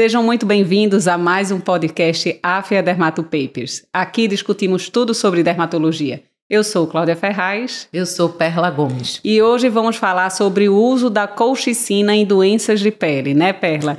Sejam muito bem-vindos a mais um podcast Afia Dermato Papers. Aqui discutimos tudo sobre dermatologia. Eu sou Cláudia Ferraz. Eu sou Perla Gomes. E hoje vamos falar sobre o uso da colchicina em doenças de pele, né, Perla?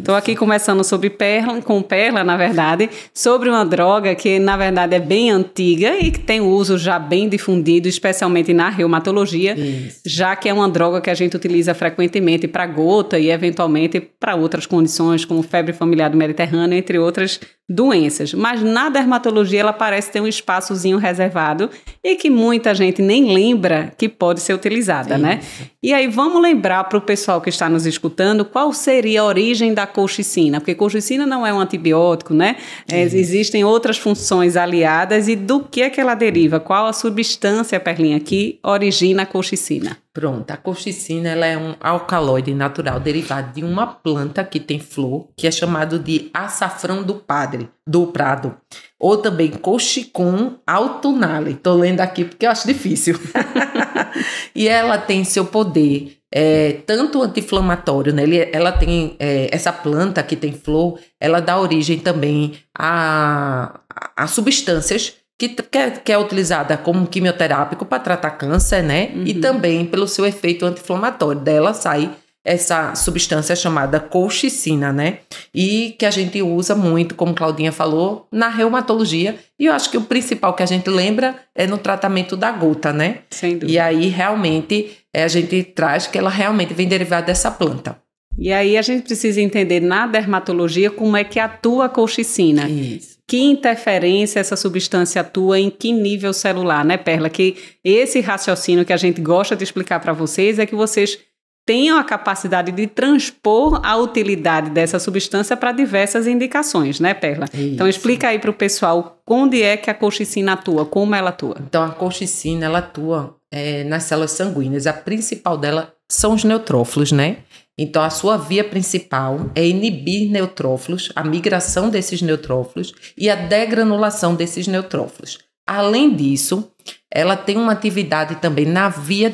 Estou aqui começando sobre Perla, com Perla, na verdade, sobre uma droga que, na verdade, é bem antiga e que tem uso já bem difundido, especialmente na reumatologia, Isso. já que é uma droga que a gente utiliza frequentemente para gota e, eventualmente, para outras condições, como febre familiar do Mediterrâneo, entre outras doenças. Mas na dermatologia ela parece ter um espaçozinho reservado e que muita gente nem lembra que pode ser utilizada, Sim. né? E aí vamos lembrar para o pessoal que está nos escutando qual seria a origem da colchicina, porque colchicina não é um antibiótico, né? É, existem outras funções aliadas e do que é que ela deriva? Qual a substância, Perlinha, que origina a colchicina? Pronto, a colchicina ela é um alcaloide natural derivado de uma planta que tem flor, que é chamado de açafrão do padre, do prado, ou também colchicum autunale. Estou lendo aqui porque eu acho difícil. e ela tem seu poder é, tanto anti-inflamatório, né? ela tem é, essa planta que tem flor, ela dá origem também a, a substâncias que, que, é, que é utilizada como quimioterápico para tratar câncer, né? Uhum. E também pelo seu efeito anti-inflamatório. Dela sai essa substância chamada colchicina, né? E que a gente usa muito, como Claudinha falou, na reumatologia. E eu acho que o principal que a gente lembra é no tratamento da gota, né? Sem dúvida. E aí realmente é, a gente traz que ela realmente vem derivada dessa planta. E aí a gente precisa entender na dermatologia como é que atua a colchicina. Isso. Que interferência essa substância atua em que nível celular, né, Perla? Que esse raciocínio que a gente gosta de explicar para vocês é que vocês tenham a capacidade de transpor a utilidade dessa substância para diversas indicações, né, Perla? Então Isso. Então explica aí para o pessoal onde é que a colchicina atua, como ela atua. Então a colchicina ela atua é, nas células sanguíneas. A principal dela são os neutrófilos, né? Então, a sua via principal é inibir neutrófilos, a migração desses neutrófilos e a degranulação desses neutrófilos. Além disso, ela tem uma atividade também na via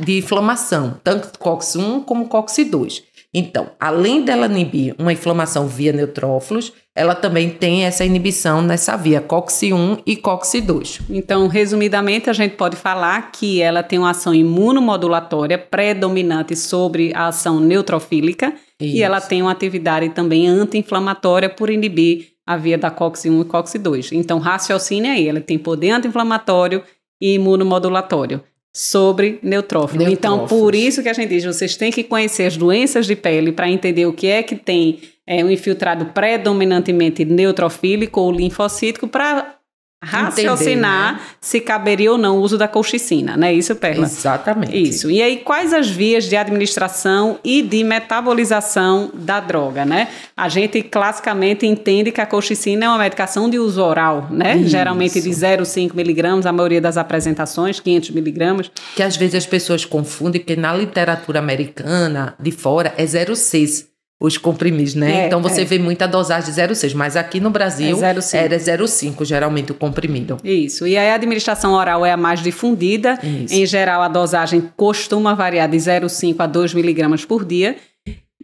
de inflamação, tanto COX-1 como COX-2. Então, além dela inibir uma inflamação via neutrófilos, ela também tem essa inibição nessa via COX-1 e COX-2. Então, resumidamente, a gente pode falar que ela tem uma ação imunomodulatória predominante sobre a ação neutrofílica Isso. e ela tem uma atividade também anti-inflamatória por inibir a via da COX-1 e COX-2. Então, raciocínio aí, é ela tem poder anti-inflamatório e imunomodulatório sobre neutrófilo. neutrófilo. Então, por isso que a gente diz, vocês têm que conhecer as doenças de pele para entender o que é que tem é, um infiltrado predominantemente neutrofílico ou linfocítico para raciocinar Entender, né? se caberia ou não o uso da colchicina, né? Isso, Perla? Exatamente. Isso. E aí, quais as vias de administração e de metabolização da droga, né? A gente classicamente entende que a colchicina é uma medicação de uso oral, né? Isso. Geralmente de 0,5 miligramas, a maioria das apresentações, 500 miligramas. Que às vezes as pessoas confundem, porque na literatura americana de fora é 0,6 os comprimidos, né? É, então você é. vê muita dosagem de 0,6, mas aqui no Brasil é 0, era 0,5 geralmente o comprimido. Isso. E aí a administração oral é a mais difundida. Isso. Em geral a dosagem costuma variar de 0,5 a 2 miligramas por dia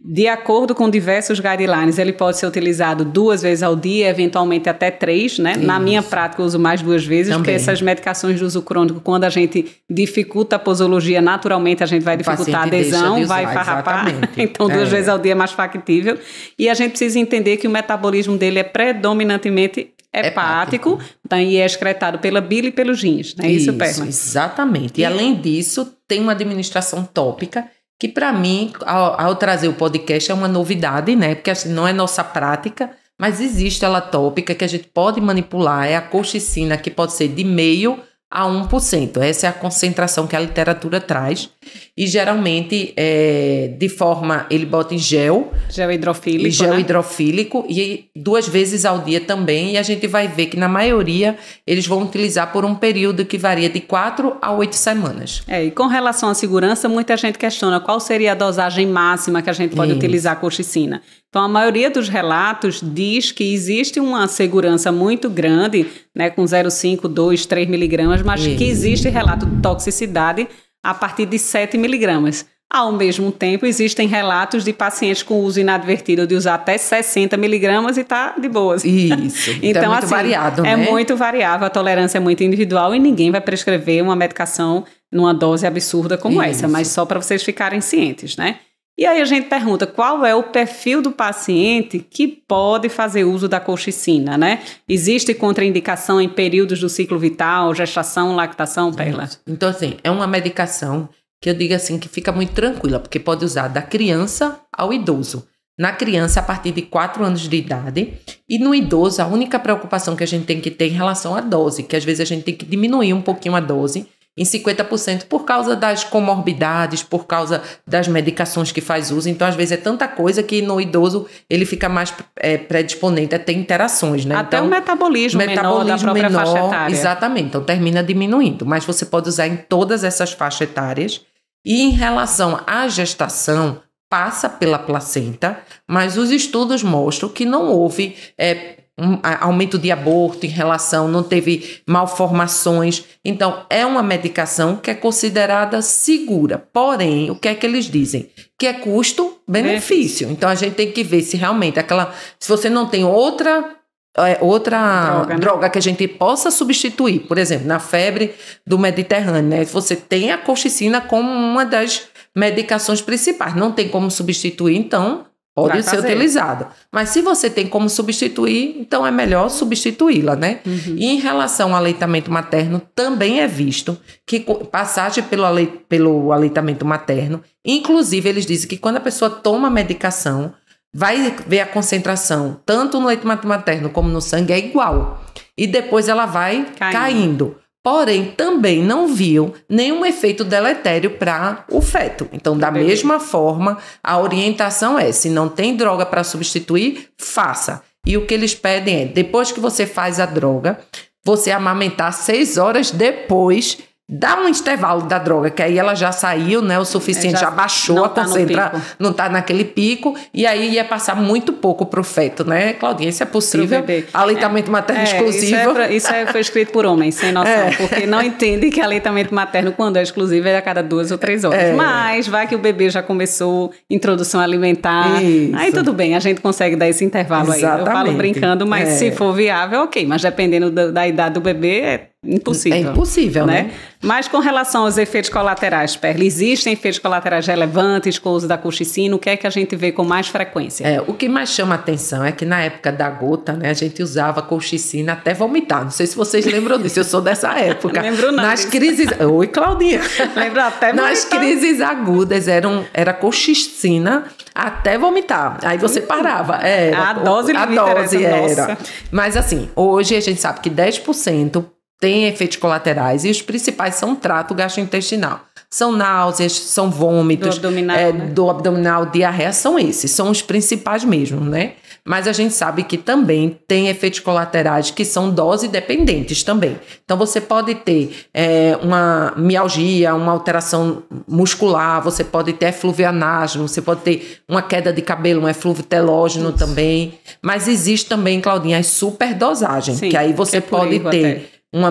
de acordo com diversos guidelines, ele pode ser utilizado duas vezes ao dia, eventualmente até três, né? Isso. Na minha prática, eu uso mais duas vezes, Também. porque essas medicações de uso crônico, quando a gente dificulta a posologia, naturalmente a gente vai dificultar a adesão, de vai farrapar. Então, duas é. vezes ao dia é mais factível. E a gente precisa entender que o metabolismo dele é predominantemente hepático, tá, e é excretado pela bile e pelos rins, né? Isso, Isso exatamente. E, e além disso, tem uma administração tópica que para mim, ao, ao, trazer o podcast, é uma novidade, né? Porque assim, não é nossa prática, mas existe ela tópica que a gente pode manipular, é a colchicina, que pode ser de meio a 1%. Essa é a concentração que a literatura traz. E geralmente, é, de forma, ele bota em gel. Gel hidrofílico. E gel né? hidrofílico. E duas vezes ao dia também. E a gente vai ver que, na maioria, eles vão utilizar por um período que varia de 4 a 8 semanas. É, e com relação à segurança, muita gente questiona qual seria a dosagem máxima que a gente pode Isso. utilizar a colchicina. Então, a maioria dos relatos diz que existe uma segurança muito grande, né, com 0,5, 2, 3 miligramas, mas que existe relato de toxicidade a partir de 7 miligramas. Ao mesmo tempo, existem relatos de pacientes com uso inadvertido de usar até 60 miligramas e tá de boas. Isso. então, então, é muito então, assim, variado, é né? muito variável, a tolerância é muito individual e ninguém vai prescrever uma medicação numa dose absurda como Isso. essa, mas só para vocês ficarem cientes, né? E aí a gente pergunta qual é o perfil do paciente que pode fazer uso da colchicina, né? Existe contraindicação em períodos do ciclo vital, gestação, lactação, Perla? Então, assim, é uma medicação que eu digo assim que fica muito tranquila, porque pode usar da criança ao idoso. Na criança, a partir de 4 anos de idade, e no idoso, a única preocupação que a gente tem que ter em relação à dose, que às vezes a gente tem que diminuir um pouquinho a dose, em 50% por causa das comorbidades, por causa das medicações que faz uso. Então, às vezes, é tanta coisa que no idoso ele fica mais é, predisponente a ter interações, né? Até então, o metabolismo, metabolismo menor da própria menor, faixa etária. Exatamente, então termina diminuindo. Mas você pode usar em todas essas faixas etárias. E em relação à gestação, passa pela placenta, mas os estudos mostram que não houve é, um aumento de aborto em relação, não teve malformações. Então, é uma medicação que é considerada segura. Porém, o que é que eles dizem? Que é custo-benefício. Então, a gente tem que ver se realmente aquela. Se você não tem outra. É, outra droga, né? droga, que a gente possa substituir, por exemplo, na febre do Mediterrâneo, né? Você tem a colchicina como uma das medicações principais, não tem como substituir, então Pode ser utilizada. Mas se você tem como substituir, então é melhor substituí-la, né? Uhum. E em relação ao aleitamento materno, também é visto que passagem pelo, ale... pelo aleitamento materno, inclusive eles dizem que quando a pessoa toma a medicação, vai ver a concentração, tanto no leite materno como no sangue, é igual. E depois ela vai caindo. caindo porém também não viam nenhum efeito deletério para o feto. Então, da mesma forma, a orientação é: se não tem droga para substituir, faça. E o que eles pedem é: depois que você faz a droga, você amamentar seis horas depois Dá um intervalo da droga, que aí ela já saiu, né? O suficiente, é, já, já, baixou a tá concentração, não tá naquele pico, e aí ia passar muito pouco pro feto, né, Claudinha? Isso é possível. Aleitamento é, materno é, exclusivo. Isso, é, isso é, foi escrito por homens, sem noção, é. porque não entendem que aleitamento materno, quando é exclusivo, é a cada duas ou três horas. É. Mas vai que o bebê já começou introdução alimentar. Isso. Aí tudo bem, a gente consegue dar esse intervalo Exatamente. aí. Eu falo brincando, mas se é. for viável, ok. Mas dependendo da, da idade do bebê, Impossível. É impossível, né? né? Mas com relação aos efeitos colaterais, Perla, existem efeitos colaterais relevantes com o uso da colchicina? O que é que a gente vê com mais frequência? É, o que mais chama atenção é que na época da gota, né, a gente usava colchicina até vomitar. Não sei se vocês lembram disso, eu sou dessa época. Lembro não. Nas crises... Oi, Claudinha. Lembro até vomitar. Nas crises agudas eram, era colchicina até vomitar. Aí você hum. parava. Era, a dose limite A dose era. Mas assim, hoje a gente sabe que 10% têm efeitos colaterais e os principais são o trato gastrointestinal. São náuseas, são vômitos, do abdominal, é, né? do abdominal diarreia, são esses, são os principais mesmo, né? Mas a gente sabe que também tem efeitos colaterais que são dose dependentes também. Então você pode ter é, uma mialgia, uma alteração muscular, você pode ter efluvianasmo, você pode ter uma queda de cabelo, um efluvio telógeno Isso. também. Mas existe também, Claudinha, as superdosagens, Sim, que aí você que é pode ter uma,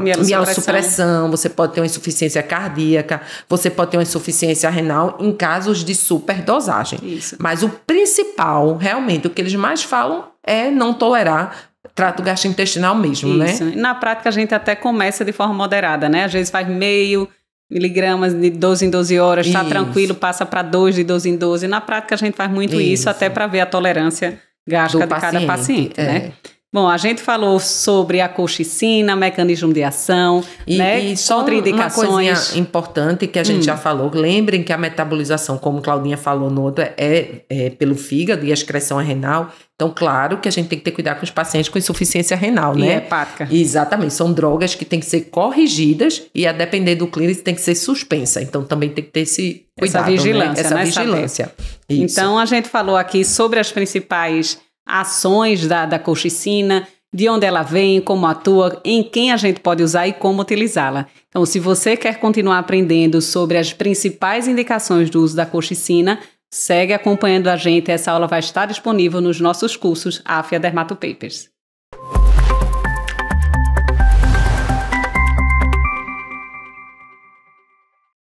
mielosupressão uma você pode ter uma insuficiência cardíaca, você pode ter uma insuficiência renal em casos de superdosagem. Isso. Mas o principal, realmente, o que eles mais falam é não tolerar trato gastrointestinal mesmo, né? Isso. né? Na prática, a gente até começa de forma moderada, né? Às vezes faz meio miligramas de 12 em 12 horas, está tranquilo, passa para 2 de 12 em 12. Na prática, a gente faz muito isso, isso até para ver a tolerância gástrica Do de paciente, cada paciente, né? é. né? Bom, a gente falou sobre a colchicina, mecanismo de ação, e, né? E só contraindicações. Uma coisinha importante que a gente hum. já falou. Lembrem que a metabolização, como Claudinha falou no outro, é, é, pelo fígado e a excreção é renal. Então, claro que a gente tem que ter cuidado com os pacientes com insuficiência renal, e né? E hepática. Exatamente. São drogas que têm que ser corrigidas e, a depender do clínico, tem que ser suspensa. Então, também tem que ter esse cuidado. Essa né? vigilância, né? Essa né? vigilância. Isso. Então, a gente falou aqui sobre as principais ações da, da colchicina, de onde ela vem, como atua, em quem a gente pode usar e como utilizá-la. Então, se você quer continuar aprendendo sobre as principais indicações do uso da colchicina, segue acompanhando a gente. Essa aula vai estar disponível nos nossos cursos AFIA Papers.